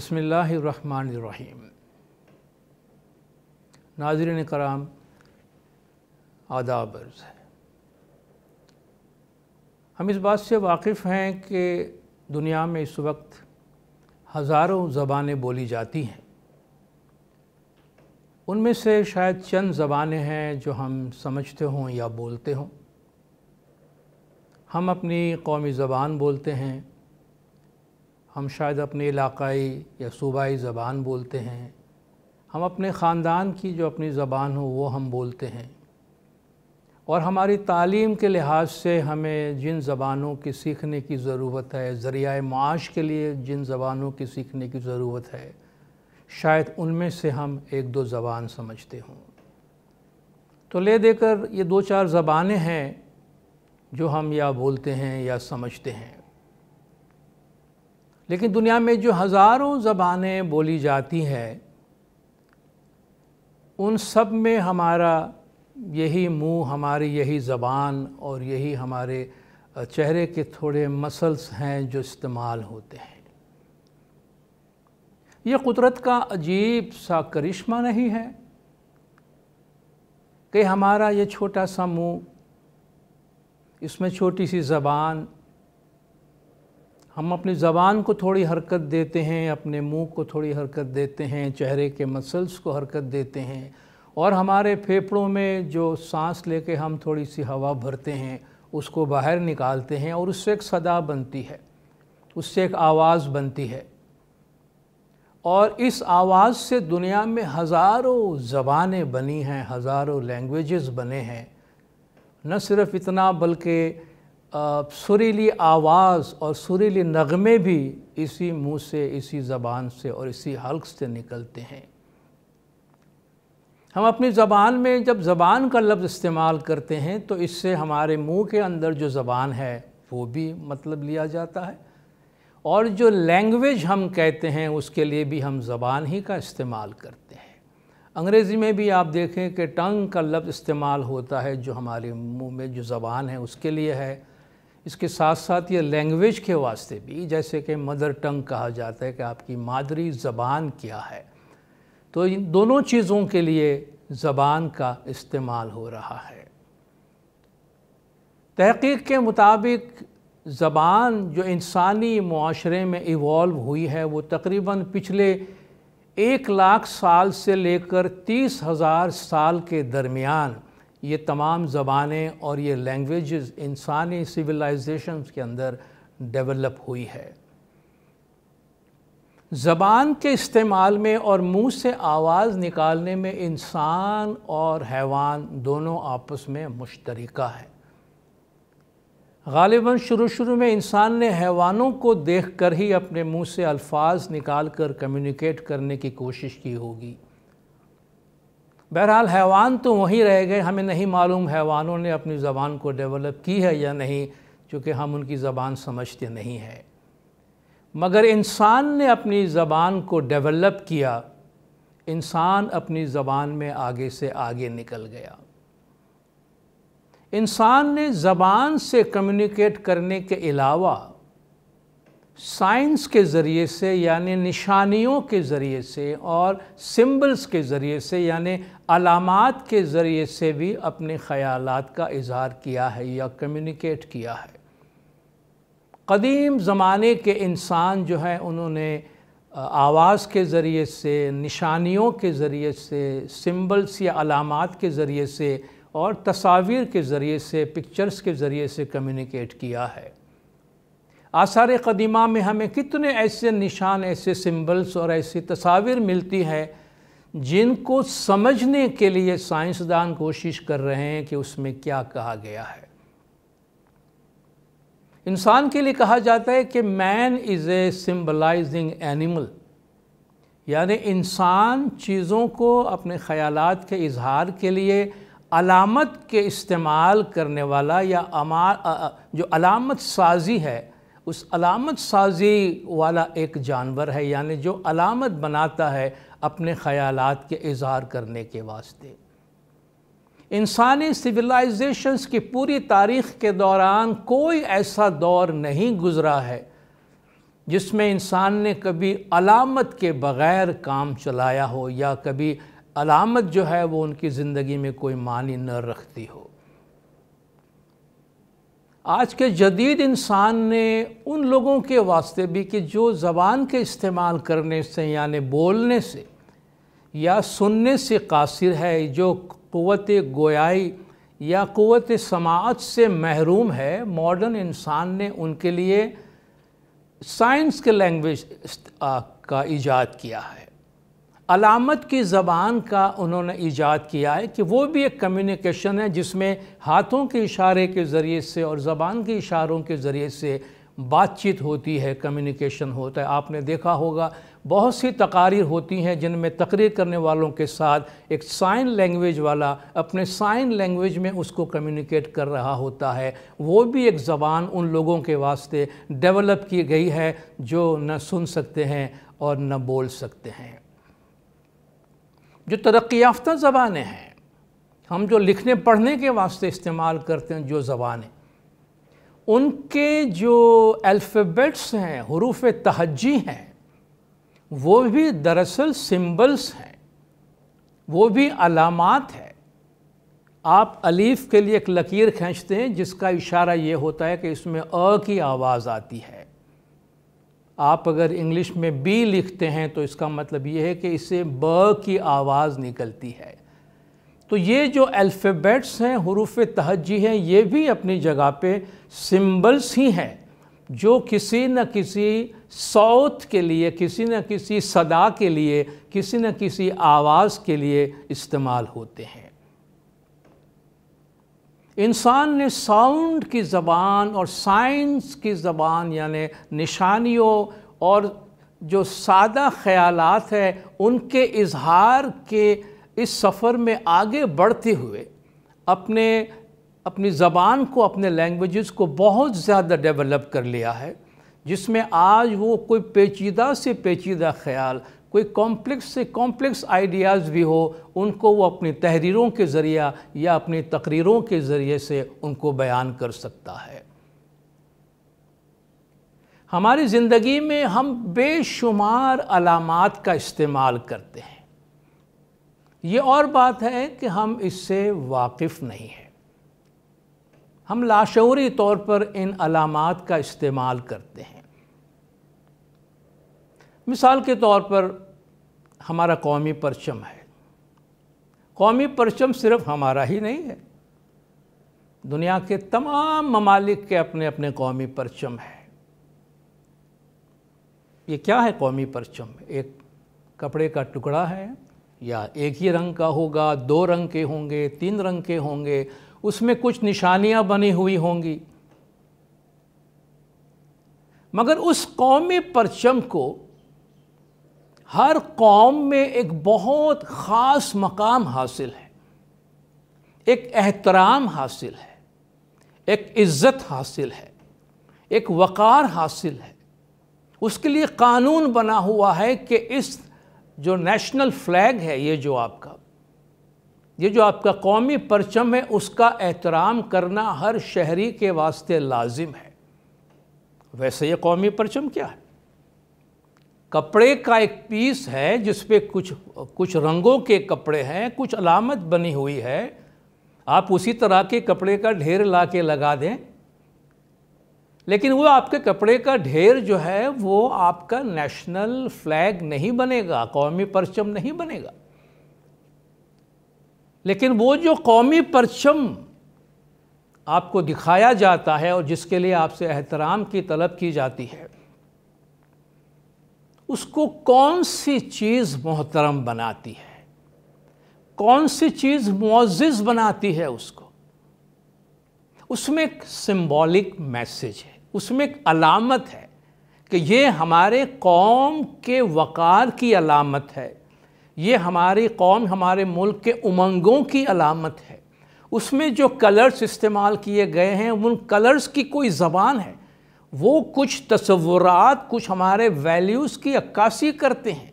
बसमीम नाजरन कराम आदाबर्ज है हम इस बात से वाकिफ़ हैं कि दुनिया में इस वक्त हज़ारों ज़बानें बोली जाती हैं उनमें से शायद चंद ज़बानें हैं जो हम समझते हों या बोलते हों हम अपनी कौमी ज़बान बोलते हैं हम शायद अपने इलाकाई या सूबाई ज़बान बोलते हैं हम अपने ख़ानदान की जो अपनी ज़बान हो वो हम बोलते हैं और हमारी तालीम के लिहाज से हमें जिन ज़बानों की सीखने की ज़रूरत है ज़रिया माश के लिए जिन ज़बानों की सीखने की ज़रूरत है शायद उनमें से हम एक दो ज़बान समझते हों तो ले देकर ये दो चार ज़बानें हैं जो हम या बोलते हैं या समझते हैं लेकिन दुनिया में जो हज़ारों ज़बानें बोली जाती हैं उन सब में हमारा यही मुंह हमारी यही ज़बान और यही हमारे चेहरे के थोड़े मसल्स हैं जो इस्तेमाल होते हैं ये कुदरत का अजीब सा करिश्मा नहीं है कि हमारा ये छोटा सा मुंह इसमें छोटी सी ज़बान हम अपनी ज़बान को थोड़ी हरकत देते हैं अपने मुंह को थोड़ी हरकत देते हैं चेहरे के मसल्स को हरकत देते हैं और हमारे फेफड़ों में जो सांस लेके हम थोड़ी सी हवा भरते हैं उसको बाहर निकालते हैं और उससे एक सदा बनती है उससे एक आवाज़ बनती है और इस आवाज़ से दुनिया में हज़ारों ज़बानें बनी हैं हज़ारों लैंग्वेजेस बने हैं न सिर्फ इतना बल्कि सुरीली आवाज़ और सुरीली नगमे भी इसी मुंह से इसी ज़बान से और इसी हल्क से निकलते हैं हम अपनी ज़बान में जब ज़बान का लफ्ज़ इस्तेमाल करते हैं तो इससे हमारे मुंह के अंदर जो ज़बान है वो भी मतलब लिया जाता है और जो लैंग्वेज हम कहते हैं उसके लिए भी हम ज़बान ही का इस्तेमाल करते हैं अंग्रेज़ी में भी आप देखें कि टंग का लफ्ज़ इस्तेमाल होता है जो हमारे मुंह में जो ज़बान है उसके लिए है इसके साथ साथ ये लैंग्वेज के वास्ते भी जैसे कि मदर टंग कहा जाता है कि आपकी मादरी ज़बान क्या है तो इन दोनों चीज़ों के लिए ज़बान का इस्तेमाल हो रहा है तहकीक के मुताबिक ज़बान जो इंसानी माशरे में इवॉल्व हुई है वो तकरीबन पिछले एक लाख साल से लेकर तीस हज़ार साल के दरमियान ये तमाम ज़बानें और ये लैंग्वेजेस इंसानी सिविलाइजेशन के अंदर डेवलप हुई है ज़बान के इस्तेमाल में और मुंह से आवाज़ निकालने में इंसान और हैवान दोनों आपस में मुश्तरका है गालिबा शुरू शुरू में इंसान ने हैवानों को देख कर ही अपने मुँह से अल्फाज निकाल कर कम्युनिकेट करने की कोशिश की होगी बहरहाल हैवान तो वहीं रह गए हमें नहीं मालूम हैवानों ने अपनी ज़बान को डेवलप की है या नहीं चूँकि हम उनकी ज़बान समझते नहीं है मगर इंसान ने अपनी ज़बान को डेवलप किया इंसान अपनी ज़बान में आगे से आगे निकल गया इंसान ने ज़बान से कम्युनिकेट करने के अलावा साइंस के ज़रिए से यानी निशानियों के ज़रिए से और सिंबल्स के ज़रिए से यानी अलामत के ज़रिए से भी अपने ख़याल का इजहार किया है या कम्युनिकेट किया है कदीम ज़माने के इंसान जो हैं उन्होंने आवाज़ के ज़रिए से निशानियों के ज़रिए से सिंबल्स या अलामत के ज़रिए से और तस्वीर के ज़रिए से पिक्चर्स के ज़रिए से कम्युनिकेट किया है आसार कदीमा में हमें कितने ऐसे निशान ऐसे सिंबल्स और ऐसी तस्वीर मिलती है जिनको समझने के लिए साइंसदान कोशिश कर रहे हैं कि उसमें क्या कहा गया है इंसान के लिए कहा जाता है कि man is a symbolizing animal यानी इंसान चीज़ों को अपने ख्यालात के इजहार के लिए अलामत के इस्तेमाल करने वाला या अमा जो अलामत साजी है उस अलामत साजी वाला एक जानवर है यानी जो अलामत बनाता है अपने ख़यालात के इजहार करने के वास्ते इंसानी सिविलाइजेशंस की पूरी तारीख़ के दौरान कोई ऐसा दौर नहीं गुज़रा है जिसमें इंसान ने कभी अलामत के बग़ैर काम चलाया हो या कभी अलामत जो है वो उनकी ज़िंदगी में कोई मानी न रखती हो आज के जदीद इंसान ने उन लोगों के वास्ते भी कि जो ज़बान के इस्तेमाल करने से यानि बोलने से या सुनने से कासिर है जो क़वत गोयाई या क़वत समात से महरूम है मॉडर्न इंसान ने उनके लिए साइंस के लैंग्वेज का इजाद किया है अलामत की ज़बान का उन्होंने ईजाद किया है कि वो भी एक कम्युनिकेशन है जिसमें हाथों के इशारे के ज़रिए से और ज़बान के इशारों के ज़रिए से बातचीत होती है कम्युनिकेशन होता है आपने देखा होगा बहुत सी तकारीर होती हैं जिनमें तकरीर करने वालों के साथ एक साइन लैंग्वेज वाला अपने साइन लैंग्वेज में उसको कम्युनिकेट कर रहा होता है वो भी एक ज़बान उन लोगों के वास्ते डेवलप की गई है जो न सुन सकते हैं और न बोल सकते हैं जो तरक्की याफ्ता ज़बानें हैं हम जो लिखने पढ़ने के वास्ते इस्तेमाल करते हैं जो ज़बानें उनके जो अल्फ़ेबेट्स हैं हरूफ तहजी हैं वो भी दरअसल सिंबल्स हैं वो भी अलामत है आप अलीफ़ के लिए एक लकीर खींचते हैं जिसका इशारा ये होता है कि इसमें अ की आवाज़ आती है आप अगर इंग्लिश में बी लिखते हैं तो इसका मतलब ये है कि इससे ब की आवाज़ निकलती है तो ये जो अल्फ़ेबेट्स हैं हरूफ तहजी हैं ये भी अपनी जगह पे सिंबल्स ही हैं जो किसी न किसी साउथ के लिए किसी न किसी सदा के लिए किसी न किसी आवाज़ के लिए इस्तेमाल होते हैं इंसान ने साउंड की ज़बान और साइंस की ज़बान यानि निशानियों और जो सादा ख्याल है उनके इजहार के इस सफ़र में आगे बढ़ते हुए अपने अपनी ज़बान को अपने लैंग्वेजेस को बहुत ज़्यादा डेवलप कर लिया है जिसमें आज वो कोई पेचीदा से पेचीदा ख्याल कोई कॉम्प्लेक्स से कॉम्प्लेक्स आइडियाज़ भी हो उनको वो अपनी तहरीरों के ज़रिए या अपनी तकरीरों के ज़रिए से उनको बयान कर सकता है हमारी ज़िंदगी में हम बेशुमार अलामत का इस्तेमाल करते हैं ये और बात है कि हम इससे वाकिफ़ नहीं हैं हम लाशौरी तौर पर इन अलामत का इस्तेमाल करते हैं मिसाल के तौर पर हमारा कौमी परचम है कौमी परचम सिर्फ हमारा ही नहीं है दुनिया के तमाम ममालिक के अपने अपने कौमी परचम है ये क्या है कौमी परचम एक कपड़े का टुकड़ा है या एक ही रंग का होगा दो रंग के होंगे तीन रंग के होंगे उसमें कुछ निशानियां बनी हुई होंगी मगर उस कौमी परचम को हर कौम में एक बहुत ख़ास मकाम हासिल है एक एहतराम हासिल है एक इज़्ज़त हासिल है एक वक़ार हासिल है उसके लिए कानून बना हुआ है कि इस जो नेशनल फ्लैग है ये जो आपका ये जो आपका कौमी परचम है उसका एहतराम करना हर शहरी के वास्ते लाजिम है वैसे ये कौमी परचम क्या है कपड़े का एक पीस है जिसपे कुछ कुछ रंगों के कपड़े हैं कुछ अलामत बनी हुई है आप उसी तरह के कपड़े का ढेर ला के लगा दें लेकिन वो आपके कपड़े का ढेर जो है वो आपका नेशनल फ्लैग नहीं बनेगा कौमी परचम नहीं बनेगा लेकिन वो जो कौमी परचम आपको दिखाया जाता है और जिसके लिए आपसे एहतराम की तलब की जाती है उसको कौन सी चीज़ मोहतरम बनाती है कौन सी चीज़ मुआज़ बनाती है उसको उसमें एक सिम्बॉलिक मैसेज है उसमें एक अलामत है कि ये हमारे कौम के वक़ार की अलामत है ये हमारी कौम हमारे मुल्क के उमंगों की अलामत है उसमें जो कलर्स इस्तेमाल किए गए हैं उन कलर्स की कोई ज़बान है वो कुछ तस्वुरात कुछ हमारे वैल्यूज़ की अक्कासी करते हैं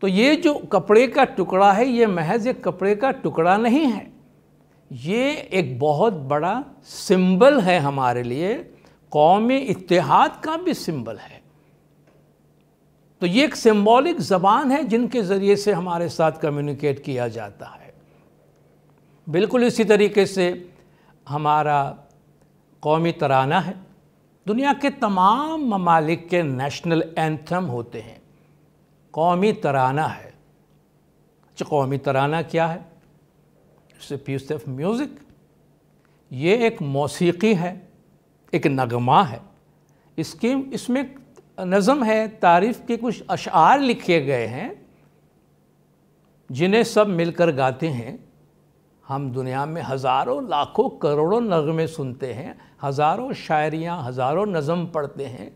तो ये जो कपड़े का टुकड़ा है ये महज एक कपड़े का टुकड़ा नहीं है ये एक बहुत बड़ा सिंबल है हमारे लिए कौमी इतिहाद का भी सिंबल है तो ये एक सिंबॉलिक ज़बान है जिनके ज़रिए से हमारे साथ कम्युनिकेट किया जाता है बिल्कुल इसी तरीके से हमारा कौमी तराना है दुनिया के तमाम ममालिक के नेशनल एंथम होते हैं कौमी तराना है अच्छा कौमी तराना क्या है इससे पीस ऑफ म्यूज़िक ये एक मौसीकी है एक नगमा है इसकी इसमें नज़म है तारीफ़ के कुछ अशार लिखे गए हैं जिन्हें सब मिलकर गाते हैं हम दुनिया में हज़ारों लाखों करोड़ों नगमे सुनते हैं हज़ारों शायरियाँ हज़ारों नज़म पढ़ते हैं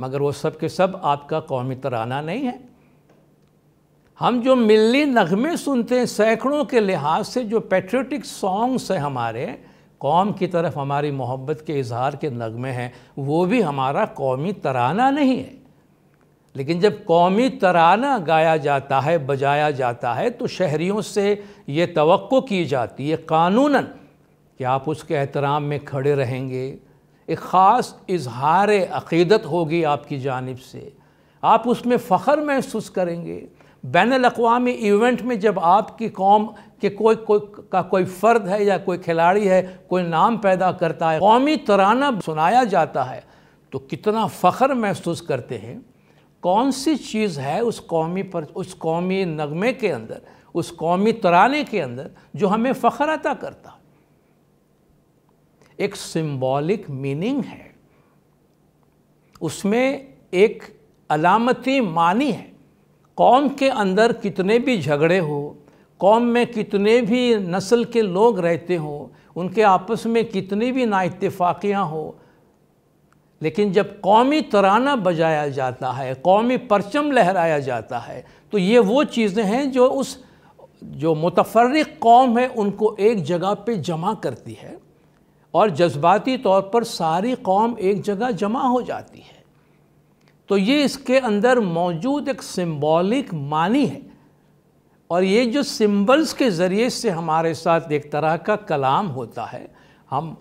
मगर वो सब के सब आपका कौमी तराना नहीं है हम जो मिली नगमे सुनते हैं सैकड़ों के लिहाज से जो पेट्रियोटिक सॉन्ग्स हैं हमारे कौम की तरफ हमारी मोहब्बत के इजहार के नगमे हैं वो भी हमारा कौमी तराना नहीं है लेकिन जब कौमी तराना गाया जाता है बजाया जाता है तो शहरीों से ये तो की जाती है कानूनन कि आप उसके एहतराम में खड़े रहेंगे एक ख़ास इजहार अक़ीदत होगी आपकी जानब से आप उसमें फ़ख्र महसूस करेंगे बैन अवी इवेंट में जब आपकी कौम के कोई कोई का कोई फ़र्द है या कोई खिलाड़ी है कोई नाम पैदा करता है कौमी तराना सुनाया जाता है तो कितना फ़ख्र महसूस करते हैं कौन सी चीज़ है उस कौमी पर उस कौमी नगमे के अंदर उस कौमी तराने के अंदर जो हमें फ़ख्र अता करता एक सिंबॉलिक मीनिंग है उसमें एक अलामती मानी है कौम के अंदर कितने भी झगड़े हो कौम में कितने भी नस्ल के लोग रहते हों उनके आपस में कितनी भी नाइतफाक़ियाँ हो लेकिन जब कौमी तराना बजाया जाता है कौमी परचम लहराया जाता है तो ये वो चीज़ें हैं जो उस जो मुतफर कौम है उनको एक जगह पर जमा करती है और जज्बाती तौर पर सारी कौम एक जगह जमा हो जाती है तो ये इसके अंदर मौजूद एक सिम्बॉलिक मानी है और ये जो सिम्बल्स के ज़रिए से हमारे साथ एक तरह का कलाम होता है हम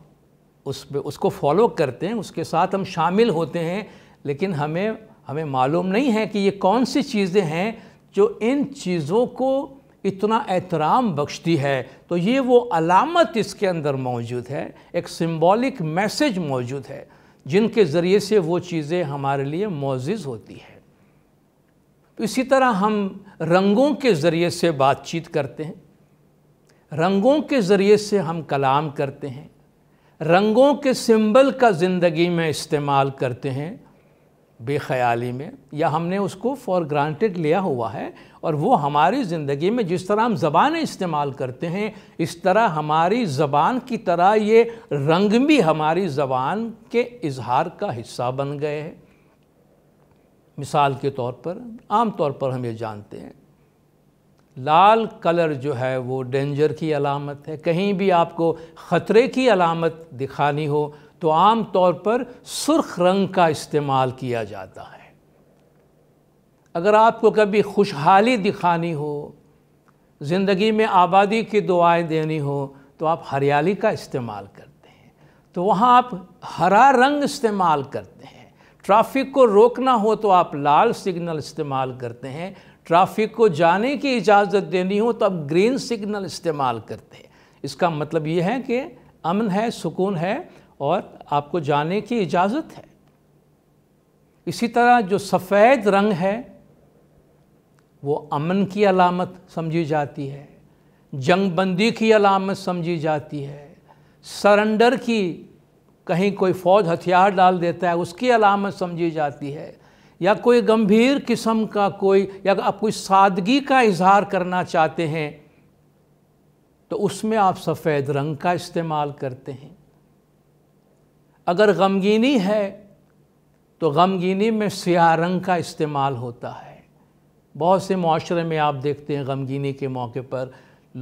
उस उसको फॉलो करते हैं उसके साथ हम शामिल होते हैं लेकिन हमें हमें मालूम नहीं है कि ये कौन सी चीज़ें हैं जो इन चीज़ों को इतना एहतराम बख्शती है तो ये वो अलामत इसके अंदर मौजूद है एक सिंबॉलिक मैसेज मौजूद है जिनके ज़रिए से वो चीज़ें हमारे लिए मोज़ होती है तो इसी तरह हम रंगों के ज़रिए से बातचीत करते हैं रंगों के ज़रिए से हम कलाम करते हैं रंगों के सिंबल का ज़िंदगी में इस्तेमाल करते हैं बेख्याली में या हमने उसको फॉर ग्रांटेड लिया हुआ है और वो हमारी ज़िंदगी में जिस तरह हम ज़बान इस्तेमाल करते हैं इस तरह हमारी ज़बान की तरह ये रंग भी हमारी ज़बान के इजहार का हिस्सा बन गए हैं मिसाल के तौर पर आम तौर पर हम ये जानते हैं लाल कलर जो है वो डेंजर की अलामत है कहीं भी आपको ख़तरे की अलामत दिखानी हो तो आम तौर पर सुर्ख रंग का इस्तेमाल किया जाता है अगर आपको कभी खुशहाली दिखानी हो ज़िंदगी में आबादी की दुआएं देनी हो तो आप हरियाली का इस्तेमाल करते हैं तो वहाँ आप हरा रंग इस्तेमाल करते हैं ट्रैफिक को रोकना हो तो आप लाल सिग्नल इस्तेमाल करते हैं ट्रैफिक को जाने की इजाज़त देनी हो तो आप ग्रीन सिग्नल इस्तेमाल करते हैं इसका मतलब ये है कि अमन है सुकून है और आपको जाने की इजाज़त है इसी तरह जो सफ़ेद रंग है वो अमन की अलामत समझी जाती है जंगबंदी की अलामत समझी जाती है सरेंडर की कहीं कोई फ़ौज हथियार डाल देता है उसकी अलामत समझी जाती है या कोई गंभीर किस्म का कोई या आप कोई सादगी का इजहार करना चाहते हैं तो उसमें आप सफ़ेद रंग का इस्तेमाल करते हैं अगर गमगीनी है तो गमगीनी में स्या रंग का इस्तेमाल होता है बहुत से माशरे में आप देखते हैं गमगीनी के मौके पर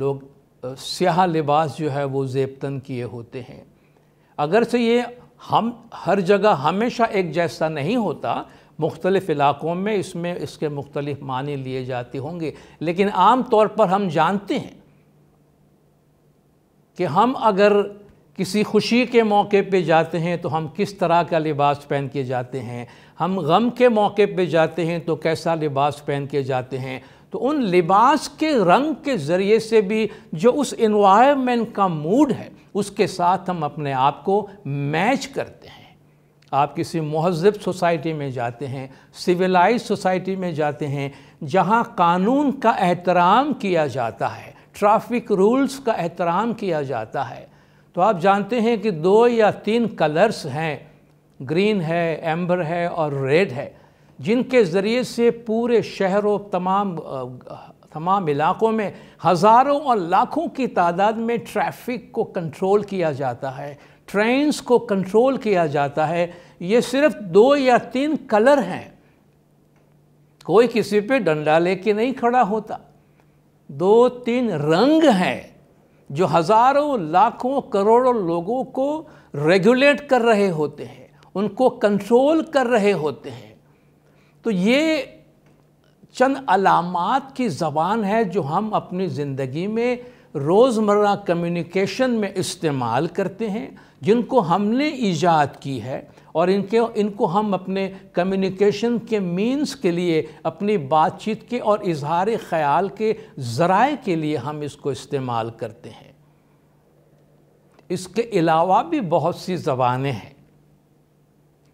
लोग स्याह लिबास जो है वो जेबतन किए होते हैं अगर से ये हम हर जगह हमेशा एक जैसा नहीं होता मुख्तलिफ़ इलाक़ों में इसमें इसके मुख्तलिफ मानी लिए जाते होंगे लेकिन आम तौर पर हम जानते हैं कि हम अगर किसी खुशी के मौके पे जाते हैं तो हम किस तरह का लिबास पहन के जाते हैं हम गम के मौके पे जाते हैं तो कैसा लिबास पहन के जाते हैं तो उन लिबास के रंग के ज़रिए से भी जो उस इन्वायरमेंट का मूड है उसके साथ हम अपने आप को मैच करते हैं आप किसी महजब सोसाइटी में जाते हैं सिविलाइज सोसाइटी में जाते हैं जहाँ कानून का एहतराम किया जाता है ट्रैफिक रूल्स का एहतराम किया जाता है तो आप जानते हैं कि दो या तीन कलर्स हैं ग्रीन है एम्बर है और रेड है जिनके ज़रिए से पूरे शहरों तमाम तमाम इलाक़ों में हज़ारों और लाखों की तादाद में ट्रैफिक को कंट्रोल किया जाता है ट्रेंस को कंट्रोल किया जाता है ये सिर्फ दो या तीन कलर हैं कोई किसी पे डंडा लेके नहीं खड़ा होता दो तीन रंग हैं जो हजारों लाखों करोड़ों लोगों को रेगुलेट कर रहे होते हैं उनको कंट्रोल कर रहे होते हैं तो ये चंद अलामत की ज़बान है जो हम अपनी ज़िंदगी में रोज़मर्रा कम्युनिकेशन में इस्तेमाल करते हैं जिनको हमने ईजाद की है और इनके इनको हम अपने कम्युनिकेशन के मींस के लिए अपनी बातचीत के और इजहार ख्याल के ज़राए के लिए हम इसको इस्तेमाल करते हैं इसके अलावा भी बहुत सी ज़बानें हैं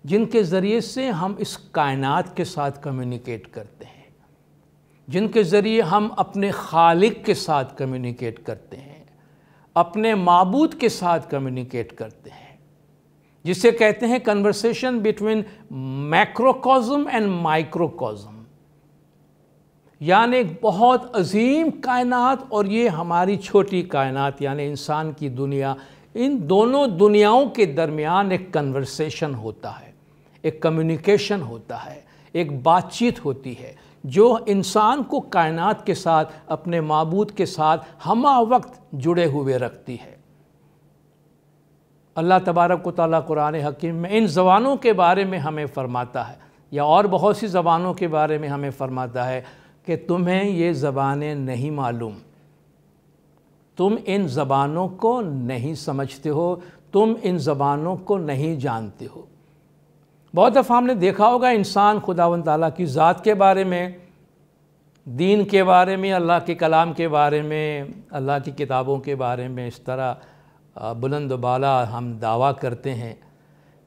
जिनके ज़रिए से हम इस कायनात के साथ कम्युनिकेट करते हैं जिनके ज़रिए हम अपने खालिक के साथ कम्युनिकेट करते हैं अपने मबूद के साथ कम्युनिकेट करते हैं जिसे कहते हैं conversation between macrocosm and microcosm यानी एक बहुत अजीम कायनात और ये हमारी छोटी कायनात यानी इंसान की दुनिया इन दोनों दुनियाओं के दरमियान एक कन्वर्सेशन होता है एक कम्युनिकेशन होता है एक बातचीत होती है जो इंसान को कायनात के साथ अपने मबूद के साथ हम वक्त जुड़े हुए रखती है अल्लाह तबारक ताली कुरान हकीम में इन जबानों के बारे में हमें फ़रमाता है या और बहुत सी ज़बानों के बारे में हमें फ़रमाता है कि तुम्हें ये ज़बानें नहीं मालूम तुम इन ज़बानों को नहीं समझते हो तुम इन ज़बानों को नहीं जानते हो बहुत दफ़ा हमने देखा होगा इंसान खुदावन ताली की ज़ात के बारे में दीन के बारे में अल्लाह के कलाम के बारे में अल्लाह की किताबों के बारे में इस तरह बुलंद बाला हम दावा करते हैं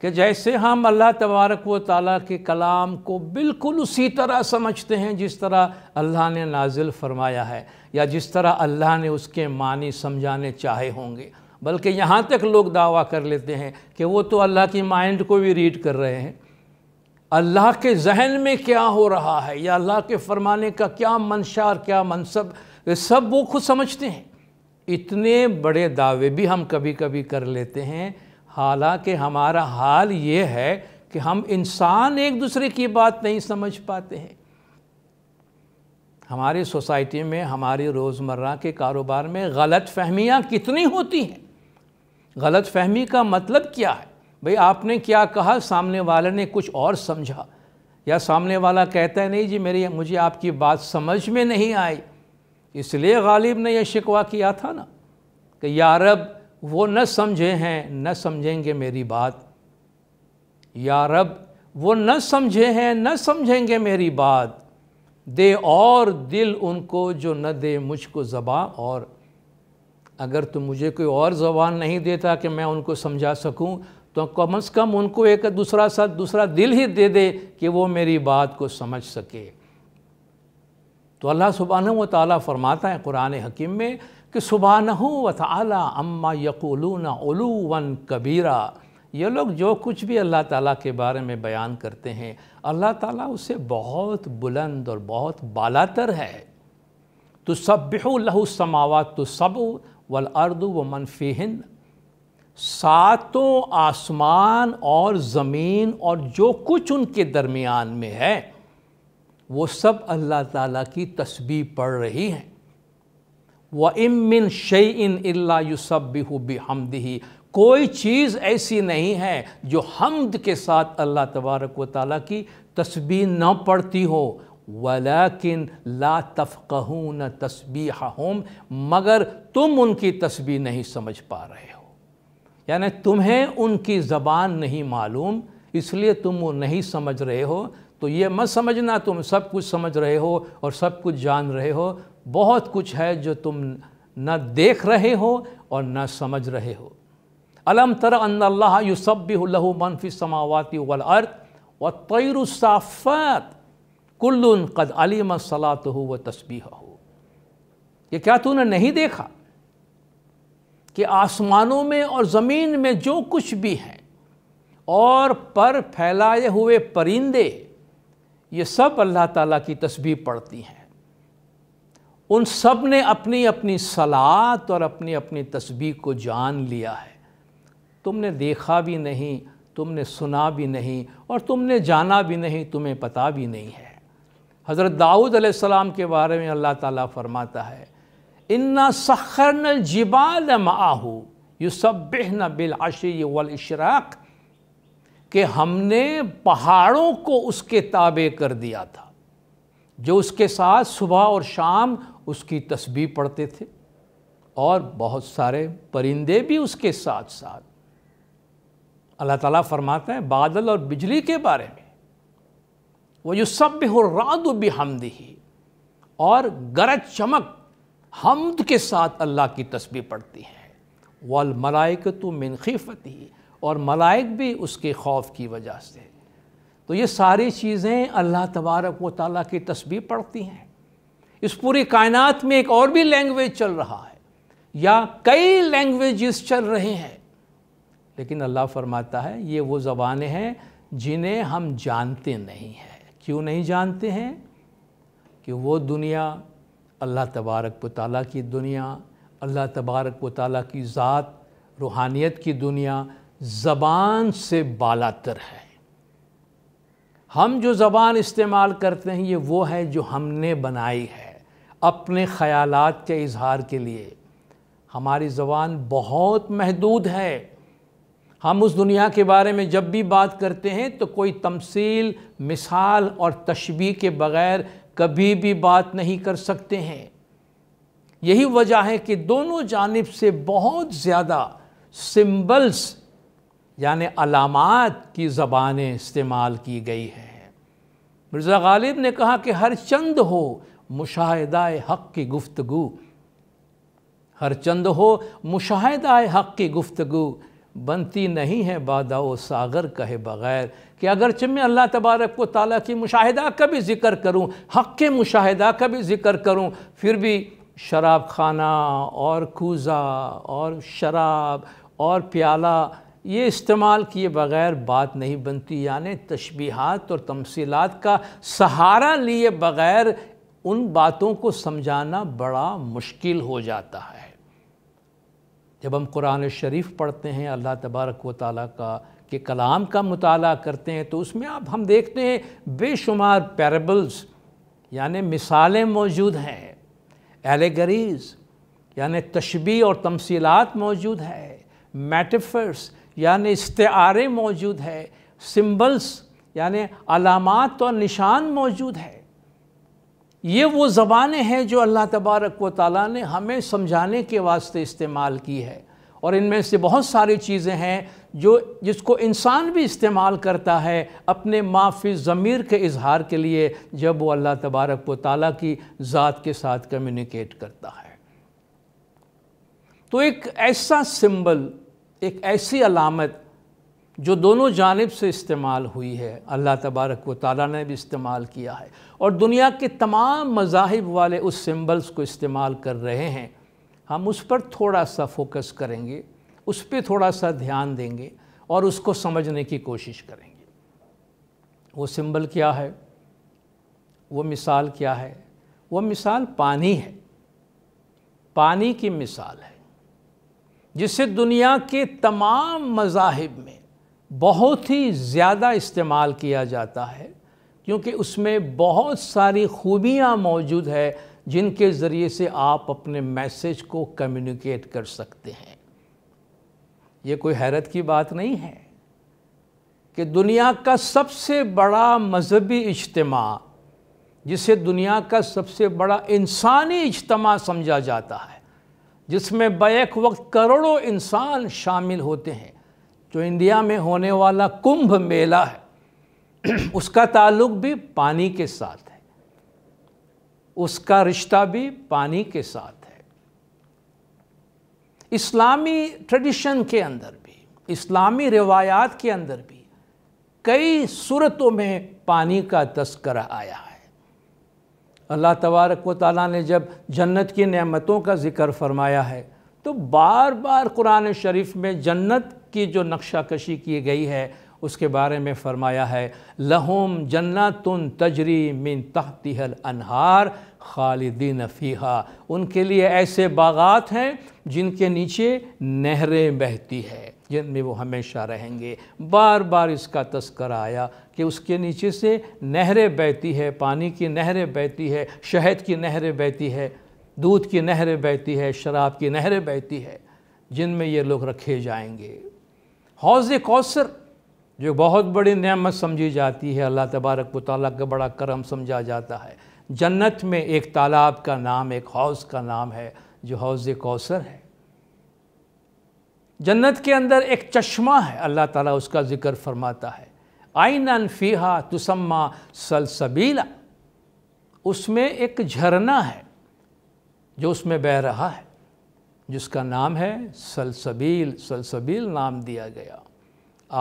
कि जैसे हम अल्लाह तबारक व ताली के कलाम को बिल्कुल उसी तरह समझते हैं जिस तरह अल्लाह ने नाजिल फरमाया है या जिस तरह अल्लाह ने उसके मानी समझाने चाहे होंगे बल्कि यहाँ तक लोग दावा कर लेते हैं कि वो तो अल्लाह की माइंड को भी रीड कर रहे हैं अल्लाह के जहन में क्या हो रहा है या अल्लाह के फरमाने का क्या मंशा और क्या मनसब ये सब वो खुद समझते हैं इतने बड़े दावे भी हम कभी कभी कर लेते हैं हालांकि हमारा हाल ये है कि हम इंसान एक दूसरे की बात नहीं समझ पाते हैं हमारी सोसाइटी में हमारी रोज़मर्रा के कारोबार में गलत फहमियाँ कितनी होती हैं गलत फहमी का मतलब क्या है भाई आपने क्या कहा सामने वाले ने कुछ और समझा या सामने वाला कहता है नहीं जी मेरी मुझे आपकी बात समझ में नहीं आई इसलिए गालिब ने यह शिकवा किया था ना कि यारब वो न समझे हैं न समझेंगे मेरी बात यारब वो न समझे हैं न समझेंगे मेरी बात दे और दिल उनको जो न दे मुझको ज़बा और अगर तुम मुझे कोई और ज़बान नहीं देता कि मैं उनको समझा सकूं तो कम अज़ कम उनको एक दूसरा सा दूसरा दिल ही दे दे कि वो मेरी बात को समझ सके तो अल्लाह सुबहान व ताली फरमाता है कुरान हकीम में कि सुबहान व ताली अम्मा उलू वन कबीरा ये लोग जो कुछ भी अल्लाह ताला के बारे में बयान करते हैं अल्लाह ताला उसे बहुत बुलंद और बहुत बालातर है तो सब लहू समावा तो सब वल अर्द व मनफेहन सातों आसमान और ज़मीन और जो कुछ उनके दरमियान में है वो सब अल्लाह ताला की तस्बीह पढ़ रही हैं व इमिन शैन युसबिहु हमदही कोई चीज़ ऐसी नहीं है जो हमद के साथ अल्लाह तबारक व ताली की तस्बीह न पढ़ती हो वलाकिन ला न तस्बी होम मगर तुम उनकी तस्बी नहीं समझ पा रहे हो यानी तुम्हें उनकी ज़बान नहीं मालूम इसलिए तुम वो नहीं समझ रहे हो तो ये मत समझना तुम सब कुछ समझ रहे हो और सब कुछ जान रहे हो बहुत कुछ है जो तुम न देख रहे हो और न समझ रहे हो अलम तर भी लहू मनफ़ी समावती वल अर्थ व तयरुसाफ़त कुल्लुन कद अलीम सलात हो व तस्बीह हो यह क्या तूने नहीं देखा कि आसमानों में और ज़मीन में जो कुछ भी है और पर फैलाए हुए परिंदे ये सब अल्लाह ताला की तस्बीह पढ़ती हैं उन सब ने अपनी अपनी सलात और अपनी अपनी तस्बीह को जान लिया है तुमने देखा भी नहीं तुमने सुना भी नहीं और तुमने जाना भी नहीं तुम्हें पता भी नहीं है हज़रत दाऊद अलैहिस्सलाम के बारे में अल्लाह ताला फरमाता है इन्ना सखरन जिबाल माहू युसबिहन वल इशराक के हमने पहाड़ों को उसके ताबे कर दिया था जो उसके साथ सुबह और शाम उसकी तस्बीह पढ़ते थे और बहुत सारे परिंदे भी उसके साथ साथ अल्लाह ताला फरमाते हैं बादल और बिजली के बारे में वह युसब हमदी और गरज चमक हमद के साथ अल्लाह की तस्वीर पढ़ती है वाल मलाइक तो ही और मलाइक भी उसके खौफ की वजह से तो ये सारी चीज़ें अल्लाह तबारक व ताली की तस्वीर पढ़ती हैं इस पूरी कायनात में एक और भी लैंग्वेज चल रहा है या कई लैंग्वेजेस चल रहे हैं लेकिन अल्लाह फरमाता है ये वो ज़बानें हैं जिन्हें हम जानते नहीं हैं क्यों नहीं जानते हैं कि वो दुनिया अल्लाह तबारक व ताली की दुनिया अल्लाह तबारक व की ज़ात रूहानियत की दुनिया ज़बान से बालातर है हम जो ज़बान इस्तेमाल करते हैं ये वो है जो हमने बनाई है अपने ख़यालात के इजहार के लिए हमारी ज़बान बहुत महदूद है हम उस दुनिया के बारे में जब भी बात करते हैं तो कोई तमसील मिसाल और तशबी के बग़ैर कभी भी बात नहीं कर सकते हैं यही वजह है कि दोनों जानब से बहुत ज़्यादा सिम्बल्स यानि अलामत की ज़बानें इस्तेमाल की गई हैं मिर्ज़ा गालिब ने कहा कि हर चंद हो मुशाहिदा हक़ की गुफ्तगु हर चंद हो मुशाहिदा हक़ की गुफ्तगु बनती नहीं है बादा व सागर कहे बग़ैर कि अगरचे मैं अल्लाह तबारक को ताला की मुशाहिदा का भी ज़िक्र करूँ हक़ के मुशाहिदा का भी ज़िक्र करूँ फिर भी शराब खाना और कूज़ा और शराब और प्याला ये इस्तेमाल किए बग़ैर बात नहीं बनती यानि तशबीहात और तमसीलात का सहारा लिए बग़ैर उन बातों को समझाना बड़ा मुश्किल हो जाता है जब हम कुरान शरीफ पढ़ते हैं अल्लाह तबारक व ताली का के कलाम का मताल करते हैं तो उसमें आप हम देखते हैं बेशुमार पैरबल्स यानि मिसालें मौजूद हैं एलेगरीज यानि तशबी और तमसीलत मौजूद है मेटफर्स यानि इसतारे मौजूद है सिम्बल्स यानि अलामत और निशान मौजूद है ये वो ज़बानें हैं जो अल्लाह तबारक व ताली ने हमें समझाने के वास्ते इस्तेमाल की है और इनमें से बहुत सारी चीज़ें हैं जो जिसको इंसान भी इस्तेमाल करता है अपने माफी ज़मीर के इजहार के लिए जब वो अल्लाह तबारक व ताली की ज़ात के साथ कम्युनिकेट करता है तो एक ऐसा सिंबल एक ऐसी अलामत जो दोनों जानब से इस्तेमाल हुई है अल्लाह तबारक व ताली ने भी इस्तेमाल किया है और दुनिया के तमाम मजाहब वाले उस सिम्बल्स को इस्तेमाल कर रहे हैं हम उस पर थोड़ा सा फोकस करेंगे उस पर थोड़ा सा ध्यान देंगे और उसको समझने की कोशिश करेंगे वो सिंबल क्या है वो मिसाल क्या है वो मिसाल पानी है पानी की मिसाल है जिसे दुनिया के तमाम मजाहब में बहुत ही ज़्यादा इस्तेमाल किया जाता है क्योंकि उसमें बहुत सारी खूबियाँ मौजूद है जिनके ज़रिए से आप अपने मैसेज को कम्युनिकेट कर सकते हैं ये कोई हैरत की बात नहीं है कि दुनिया का सबसे बड़ा मजहबी इज्तम जिसे दुनिया का सबसे बड़ा इंसानी इज्तम समझा जाता है जिसमें बैक वक्त करोड़ों इंसान शामिल होते हैं जो तो इंडिया में होने वाला कुंभ मेला है उसका ताल्लुक भी पानी के साथ है उसका रिश्ता भी पानी के साथ है इस्लामी ट्रेडिशन के अंदर भी इस्लामी रिवायात के अंदर भी कई सूरतों में पानी का तस्करा आया है अल्लाह तबारक ताली ने जब जन्नत की नेमतों का ज़िक्र फरमाया है तो बार बार कुरान शरीफ में जन्नत की जो नक्शा कशी की गई है उसके बारे में फ़रमाया है जन्ना तुन तजरी मिन तहतिहल अनहार खालिदीन फ़ीहा उनके लिए ऐसे बागात हैं जिनके नीचे नहरें बहती है जिनमें वो हमेशा रहेंगे बार बार इसका तस्कर आया कि उसके नीचे से नहरें बहती है पानी की नहरें बहती है शहद की नहरें बहती है दूध की नहरें बहती है शराब की नहरें बहती है जिनमें ये लोग रखे जाएंगे हौज कौसर जो बहुत बड़ी नेमत समझी जाती है अल्लाह तबारक वाली का बड़ा करम समझा जाता है जन्नत में एक तालाब का नाम एक हौज़ का नाम है जो हौज़ कौसर है जन्नत के अंदर एक चश्मा है अल्लाह ताला उसका ज़िक्र फरमाता है आइन फ़ीहा तुसम्मा सलसबीला उसमें एक झरना है जो उसमें बह रहा है जिसका नाम है सलसबील सलसबील नाम दिया गया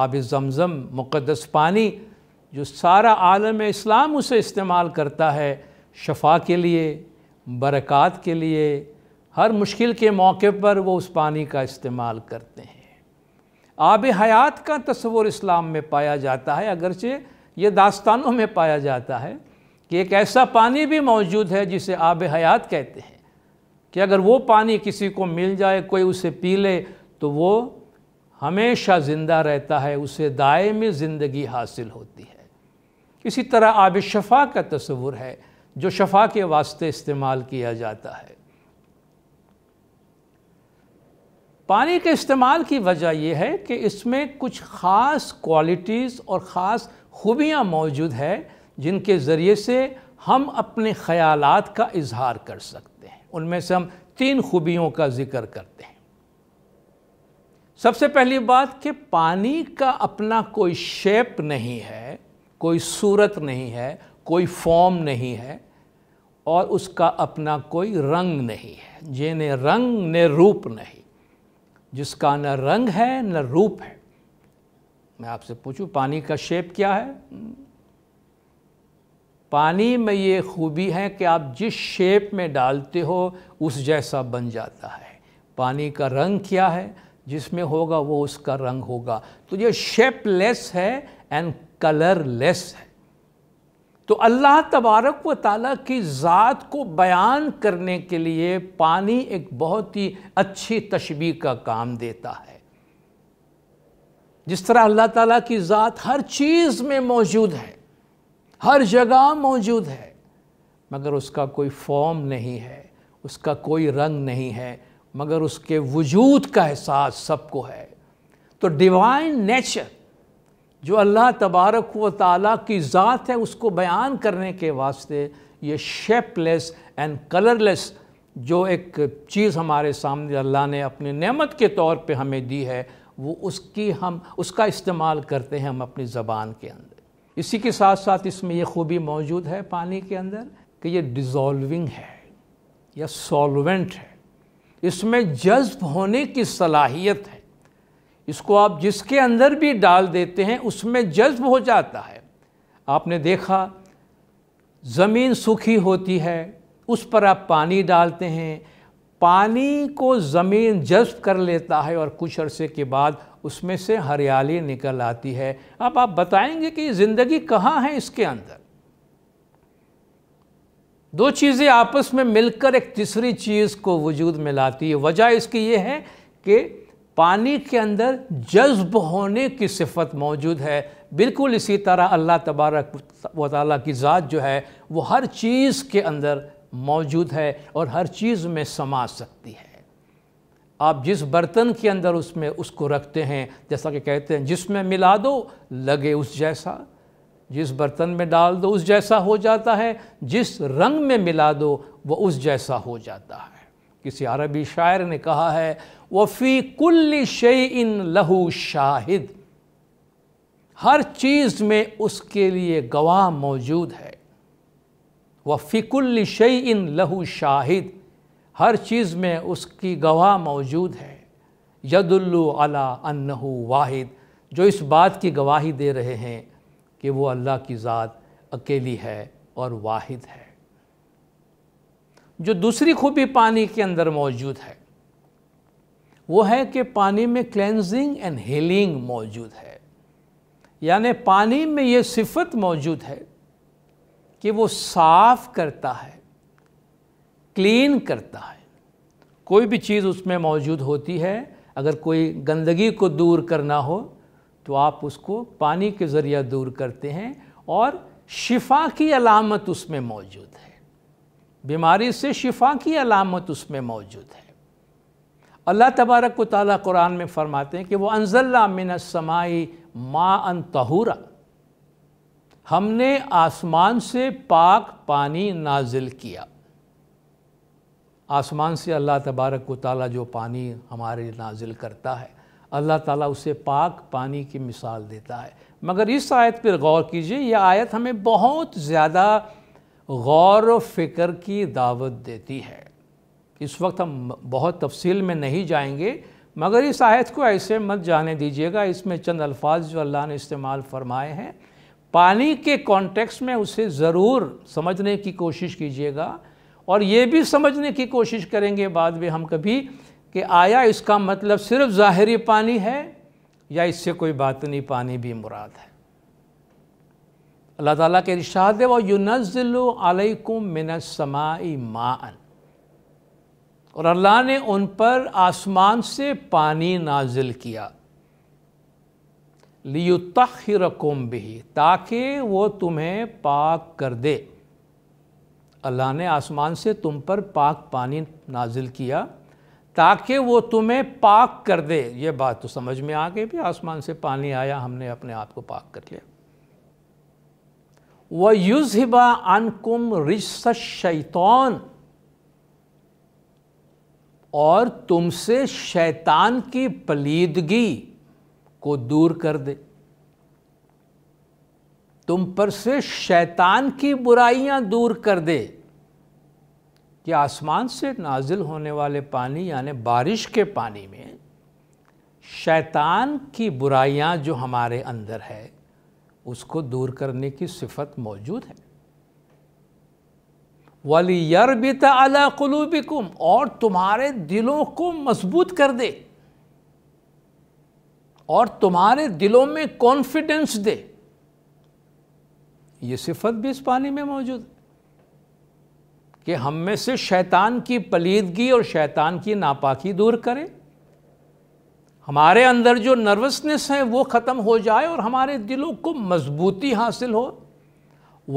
आब जमज़म मुक़दस पानी जो सारा आलम इस्लाम उसे इस्तेमाल करता है शफा के लिए बरक़ात के लिए हर मुश्किल के मौके पर वो उस पानी का इस्तेमाल करते हैं आब हयात का तस्वर इस्लाम में पाया जाता है अगरचे ये दास्तानों में पाया जाता है कि एक ऐसा पानी भी मौजूद है जिसे आब हयात कहते हैं कि अगर वो पानी किसी को मिल जाए कोई उसे पी ले तो वो हमेशा ज़िंदा रहता है उसे दाए में ज़िंदगी हासिल होती है इसी तरह आब शफ़ा का तस्वुर है जो शफ़ा के वास्ते इस्तेमाल किया जाता है पानी के इस्तेमाल की वजह यह है कि इसमें कुछ ख़ास क्वालिटीज़ और ख़ास खूबियाँ मौजूद है जिनके ज़रिए से हम अपने ख़यालात का इजहार कर सकते उनमें से हम तीन खूबियों का जिक्र करते हैं सबसे पहली बात कि पानी का अपना कोई शेप नहीं है कोई सूरत नहीं है कोई फॉर्म नहीं है और उसका अपना कोई रंग नहीं है जिन्हें रंग ने रूप नहीं जिसका न रंग है न रूप है मैं आपसे पूछूं पानी का शेप क्या है पानी में ये खूबी है कि आप जिस शेप में डालते हो उस जैसा बन जाता है पानी का रंग क्या है जिसमें होगा वो उसका रंग होगा तो ये शेपलेस है एंड कलरलेस है तो अल्लाह तबारक व ताला की ज़ात को बयान करने के लिए पानी एक बहुत ही अच्छी तशबी का काम देता है जिस तरह अल्लाह ताला की ज़ात हर चीज़ में मौजूद है हर जगह मौजूद है मगर उसका कोई फॉर्म नहीं है उसका कोई रंग नहीं है मगर उसके वजूद का एहसास सबको है तो डिवाइन नेचर जो अल्लाह तबारक व ताली की ज़ात है उसको बयान करने के वास्ते ये शेपलेस एंड कलरलेस जो एक चीज़ हमारे सामने अल्लाह ने अपनी नेमत के तौर पे हमें दी है वो उसकी हम उसका इस्तेमाल करते हैं हम अपनी ज़बान के अंदर इसी के साथ साथ इसमें यह खूबी मौजूद है पानी के अंदर कि यह डिज़ोल्विंग है या सॉल्वेंट है इसमें जज्ब होने की सलाहियत है इसको आप जिसके अंदर भी डाल देते हैं उसमें जज्ब हो जाता है आपने देखा ज़मीन सूखी होती है उस पर आप पानी डालते हैं पानी को ज़मीन जज्ब कर लेता है और कुछ अरसे के बाद उसमें से हरियाली निकल आती है अब आप बताएंगे कि ज़िंदगी कहाँ है इसके अंदर दो चीज़ें आपस में मिलकर एक तीसरी चीज़ को वजूद में लाती है वजह इसकी ये है कि पानी के अंदर जज्ब होने की सिफत मौजूद है बिल्कुल इसी तरह अल्लाह तबारक व ताली की ज़ात जो है वो हर चीज़ के अंदर मौजूद है और हर चीज़ में समा सकती है आप जिस बर्तन के अंदर उसमें उसको रखते हैं जैसा कि कहते हैं जिसमें मिला दो लगे उस जैसा जिस बर्तन में डाल दो उस जैसा हो जाता है जिस रंग में मिला दो वो उस जैसा हो जाता है किसी अरबी शायर ने कहा है वफ़ी कुल शे इन लहू शाहिद हर चीज़ में उसके लिए गवाह मौजूद है व शई इन लहू शाहिद हर चीज़ में उसकी गवाह मौजूद है यदुल्लु अला अन्नहु वाहिद जो इस बात की गवाही दे रहे हैं कि वो अल्लाह की ज़ात अकेली है और वाहिद है जो दूसरी खूबी पानी के अंदर मौजूद है वो है कि पानी में क्लेंजिंग एंड हीलिंग मौजूद है यानि पानी में ये सिफत मौजूद है कि वो साफ करता है क्लीन करता है कोई भी चीज़ उसमें मौजूद होती है अगर कोई गंदगी को दूर करना हो तो आप उसको पानी के ज़रिए दूर करते हैं और शिफा की अलामत उसमें मौजूद है बीमारी से शिफा की अलामत उसमें मौजूद है अल्लाह तबारक को ताली कुरान में फरमाते हैं कि वह अनजल्ला मिनसमाई माँ अन तहूरा हमने आसमान से पाक पानी नाजिल किया आसमान से अल्लाह तबारक व ताली जो पानी हमारे नाजिल करता है अल्लाह ताला उसे पाक पानी की मिसाल देता है मगर इस आयत पर गौर कीजिए यह आयत हमें बहुत ज़्यादा गौर व फिक्र की दावत देती है इस वक्त हम बहुत तफसील में नहीं जाएंगे मगर इस आयत को ऐसे मत जाने दीजिएगा इसमें चंद अल्फाज जो अल्लाह ने इस्तेमाल फरमाए हैं पानी के कॉन्टेक्स्ट में उसे ज़रूर समझने की कोशिश कीजिएगा और ये भी समझने की कोशिश करेंगे बाद में हम कभी कि आया इसका मतलब सिर्फ ज़ाहरी पानी है या इससे कोई बातनी पानी भी मुराद है अल्लाह ताला के इरशाद है वह युनज़िलु अलैकुम मिनसमाई मान और अल्लाह ने उन पर आसमान से पानी नाजिल किया लियुतर कोम भी ताकि वो तुम्हें पाक कर दे अल्लाह ने आसमान से तुम पर पाक पानी नाजिल किया ताकि वो तुम्हें पाक कर दे ये बात तो समझ में आ गई भी आसमान से पानी आया हमने अपने आप को पाक कर लिया वह युजहिबा अनकुम रिस शैतौन और तुमसे शैतान की पलीदगी को दूर कर दे तुम पर से शैतान की बुराइयां दूर कर दे कि आसमान से नाजिल होने वाले पानी यानी बारिश के पानी में शैतान की बुराइयां जो हमारे अंदर है उसको दूर करने की सिफत मौजूद है वली यरबित अला कुलूबिकुम और तुम्हारे दिलों को मजबूत कर दे और तुम्हारे दिलों में कॉन्फिडेंस दे ये सिफत भी इस पानी में मौजूद है कि हम में से शैतान की पलीदगी और शैतान की नापाकी दूर करें हमारे अंदर जो नर्वसनेस है वो ख़त्म हो जाए और हमारे दिलों को मजबूती हासिल हो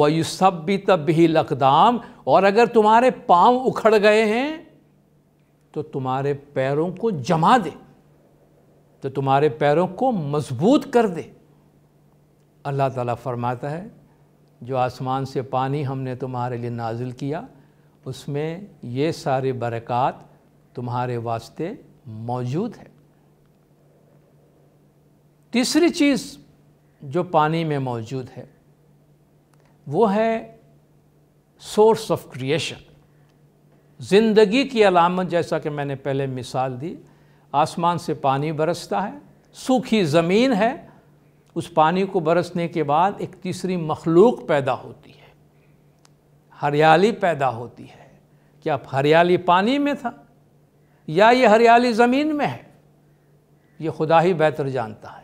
वह सब भी तब भी लकदाम और अगर तुम्हारे पाँव उखड़ गए हैं तो तुम्हारे पैरों को जमा दे तो तुम्हारे पैरों को मजबूत कर दे अल्लाह ताला फरमाता है जो आसमान से पानी हमने तुम्हारे लिए नाजिल किया उसमें ये सारे बरक़ात तुम्हारे वास्ते मौजूद है तीसरी चीज़ जो पानी में मौजूद है वो है सोर्स ऑफ क्रिएशन ज़िंदगी की अलामत जैसा कि मैंने पहले मिसाल दी आसमान से पानी बरसता है सूखी ज़मीन है उस पानी को बरसने के बाद एक तीसरी मखलूक पैदा होती है हरियाली पैदा होती है क्या हरियाली पानी में था या ये हरियाली ज़मीन में है ये खुदा ही बेहतर जानता है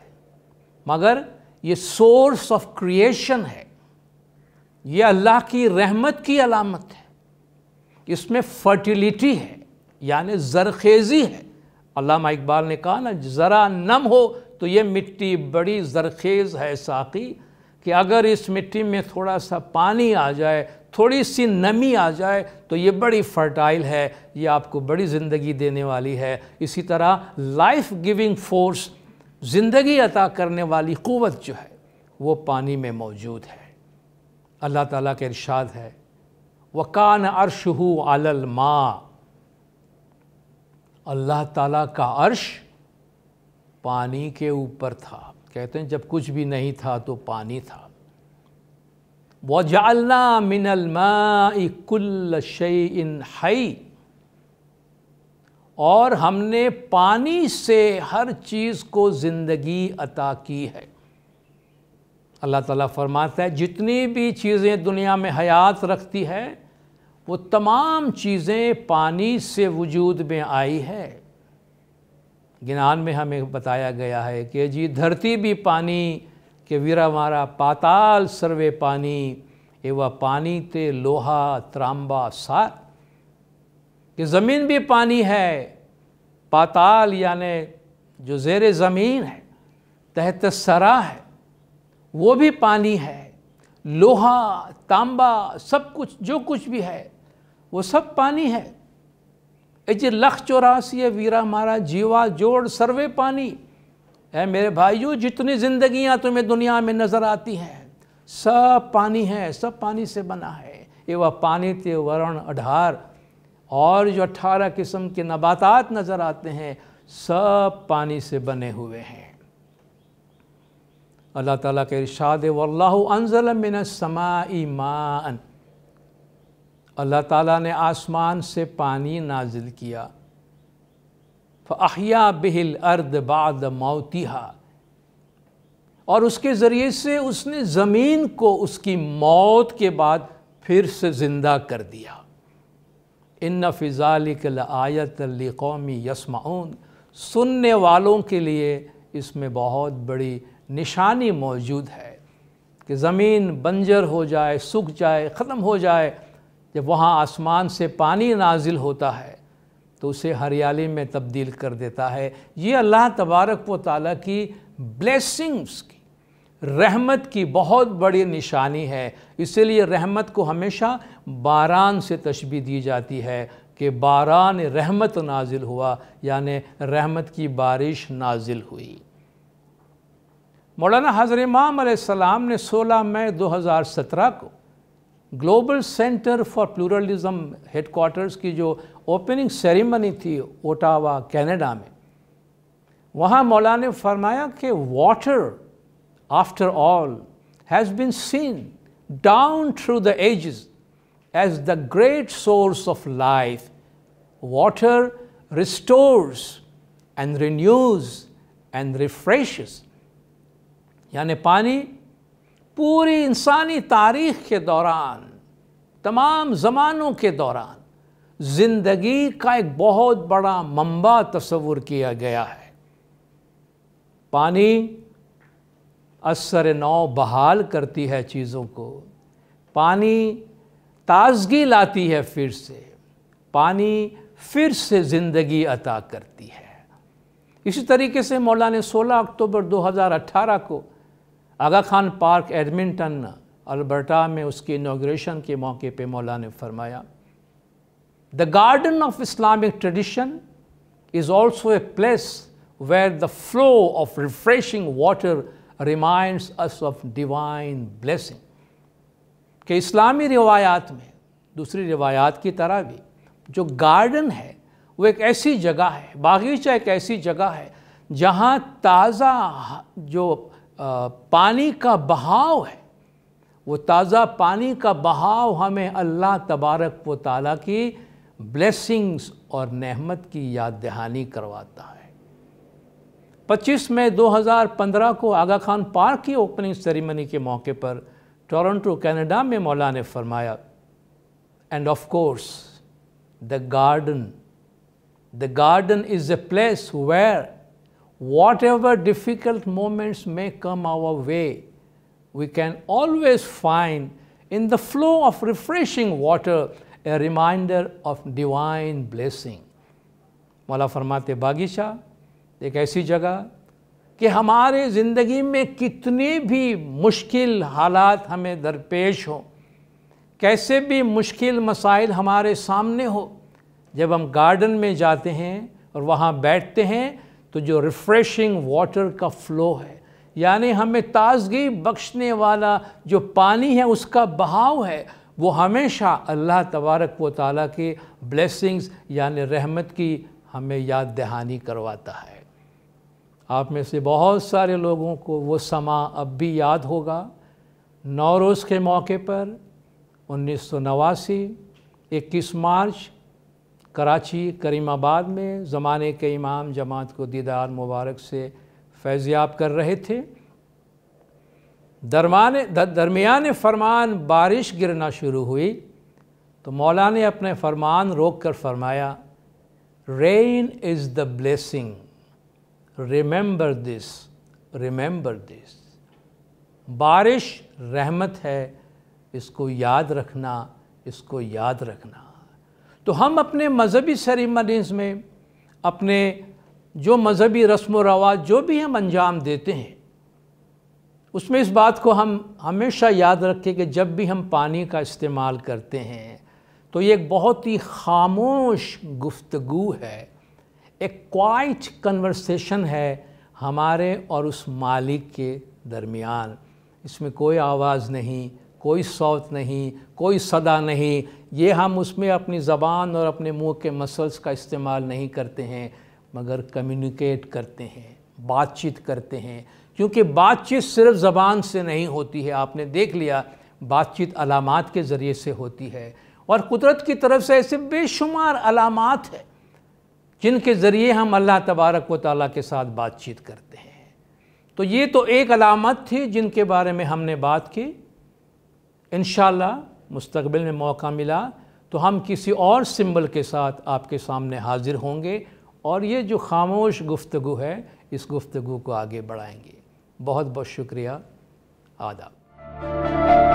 मगर ये सोर्स ऑफ क्रिएशन है ये अल्लाह की रहमत की अलामत है इसमें फर्टिलिटी है यानी जरखेज़ी है अलामा इकबाल ने कहा ना ज़रा नम हो तो ये मिट्टी बड़ी जरखेज़ है साकी कि अगर इस मिट्टी में थोड़ा सा पानी आ जाए थोड़ी सी नमी आ जाए तो ये बड़ी फर्टाइल है ये आपको बड़ी ज़िंदगी देने वाली है इसी तरह लाइफ गिविंग फोर्स ज़िंदगी अता करने वाली क़वत जो है वो पानी में मौजूद है अल्लाह ताला के इरशाद है वकान अरश आलल माँ अल्लाह ताला का अर्श पानी के ऊपर था कहते हैं जब कुछ भी नहीं था तो पानी था वजालना मिनलमाकुल्ल शई इन हई और हमने पानी से हर चीज़ को ज़िंदगी अता की है अल्लाह ताला फरमाता है जितनी भी चीज़ें दुनिया में हयात रखती है वो तमाम चीज़ें पानी से वजूद में आई है ज्ञान में हमें बताया गया है कि जी धरती भी पानी के वीरा मारा पाताल सर्वे पानी एवं पानी ते लोहा त्रांबा सार कि ज़मीन भी पानी है पाताल यानि जो जेर ज़मीन है तहत सरा है वो भी पानी है लोहा तांबा सब कुछ जो कुछ भी है वो सब पानी है ये लख चौरासी वीरा मारा जीवा जोड़ सर्वे पानी है मेरे भाइयों जितनी जिंदगियां तुम्हें दुनिया में नज़र आती हैं सब पानी है सब पानी से बना है ये वह पानी ते वरण अढ़ार और जो अट्ठारह किस्म के नबातात नज़र आते हैं सब पानी से बने हुए हैं अल्लाह ताला के इरशाद वल्लाहु अनजल मिन समाई मान अल्लाह ताला ने आसमान से पानी नाजिल किया फ़ाहिया बिहिल अर्द बाद मौतिहा और उसके ज़रिए से उसने ज़मीन को उसकी मौत के बाद फिर से ज़िंदा कर दिया इन फ़िज़ालिकल आयत कौमी यसमाउन सुनने वालों के लिए इसमें बहुत बड़ी निशानी मौजूद है कि ज़मीन बंजर हो जाए सूख जाए ख़त्म हो जाए जब वहाँ आसमान से पानी नाजिल होता है तो उसे हरियाली में तब्दील कर देता है ये अल्लाह तबारक व ताली की ब्लेसिंग्स की रहमत की बहुत बड़ी निशानी है इसलिए रहमत को हमेशा बारान से तशबी दी जाती है कि बारान रहमत नाजिल हुआ यानि रहमत की बारिश नाजिल हुई मौलाना हज़र इमाम ने सोलह मई दो हज़ार सत्रह को global centre for pluralism headquarters की जो ओपनिंग सेरेमनी थी ओटावा कनाडा में वहाँ मौला ने फरमाया कि water after all has been seen down through the ages as the great source of life water restores and renews and refresh यानी पानी पूरी इंसानी तारीख के दौरान तमाम ज़मानों के दौरान ज़िंदगी का एक बहुत बड़ा मंबा तस्वुर किया गया है पानी असर नौ बहाल करती है चीज़ों को पानी ताजगी लाती है फिर से पानी फिर से ज़िंदगी अता करती है इसी तरीके से मौला ने 16 अक्टूबर 2018 को Aga Khan park Edmonton Alberta में उसके इनाग्रेशन के मौके पर मौला ने फरमाया the garden of Islamic tradition is also a place where the flow of refreshing water reminds us of divine blessing के इस्लामी रिवायात में दूसरी रिवायात की तरह भी जो गार्डन है वो एक ऐसी जगह है बागीचा एक ऐसी जगह है जहाँ ताज़ा जो पानी का बहाव है वो ताज़ा पानी का बहाव हमें अल्लाह तबारक व ताली की ब्लेसिंग्स और नेहमत की याद दहानी करवाता है 25 मई 2015 को आगा खान पार्क की ओपनिंग सेरेमनी के मौके पर टोरंटो कनाडा में मौला ने फरमाया and of course the garden the garden is a place where whatever difficult moments may come our way, we can always find in the flow of refreshing water a reminder of divine blessing. मौला फरमाते बागीचा एक ऐसी जगह कि हमारे ज़िंदगी में कितने भी मुश्किल हालात हमें दरपेश हों कैसे भी मुश्किल मसाइल हमारे सामने हो जब हम गार्डन में जाते हैं और वहाँ बैठते हैं तो जो रिफ़्रेशिंग वाटर का फ़्लो है यानी हमें ताजगी बख्शने वाला जो पानी है उसका बहाव है वो हमेशा अल्लाह तबारक व ताली के ब्लेसिंग्स यानि रहमत की हमें याद दहानी करवाता है आप में से बहुत सारे लोगों को वो समा अब भी याद होगा रोज़ के मौके पर उन्नीस सौ नवासी इक्कीस मार्च कराची करीमाबाद में ज़माने के इमाम जमात को दीदार मुबारक से फैज़याब कर रहे थे दरमान दरमियान फरमान बारिश गिरना शुरू हुई तो मौला ने अपने फरमान रोक कर फरमाया rain is the blessing remember this remember this बारिश रहमत है इसको याद रखना इसको याद रखना तो हम अपने मजहबी सेरेमनीज़ में अपने जो मजहबी रस्म व रवाज जो भी हम अंजाम देते हैं उसमें इस बात को हम हमेशा याद रखें कि जब भी हम पानी का इस्तेमाल करते हैं तो ये एक बहुत ही खामोश गुफ्तगु है एक क्वाइट कन्वर्सेशन है हमारे और उस मालिक के दरमियान इसमें कोई आवाज़ नहीं कोई सौत नहीं कोई सदा नहीं ये हम उसमें अपनी ज़बान और अपने मुंह के मसल्स का इस्तेमाल नहीं करते हैं मगर कम्युनिकेट करते हैं बातचीत करते हैं क्योंकि बातचीत सिर्फ ज़बान से नहीं होती है आपने देख लिया बातचीत अलामत के ज़रिए से होती है और कुदरत की तरफ से ऐसे बेशुमार अलामत है जिनके ज़रिए हम अल्लाह तबारक व ताली के साथ बातचीत करते हैं तो ये तो एक अलामत थी जिनके बारे में हमने बात की इन मुस्तबिल में मौका मिला तो हम किसी और सिंबल के साथ आपके सामने हाजिर होंगे और ये जो खामोश गुफ्तु है इस गुफ्तगु को आगे बढ़ाएंगे बहुत बहुत शुक्रिया आदाब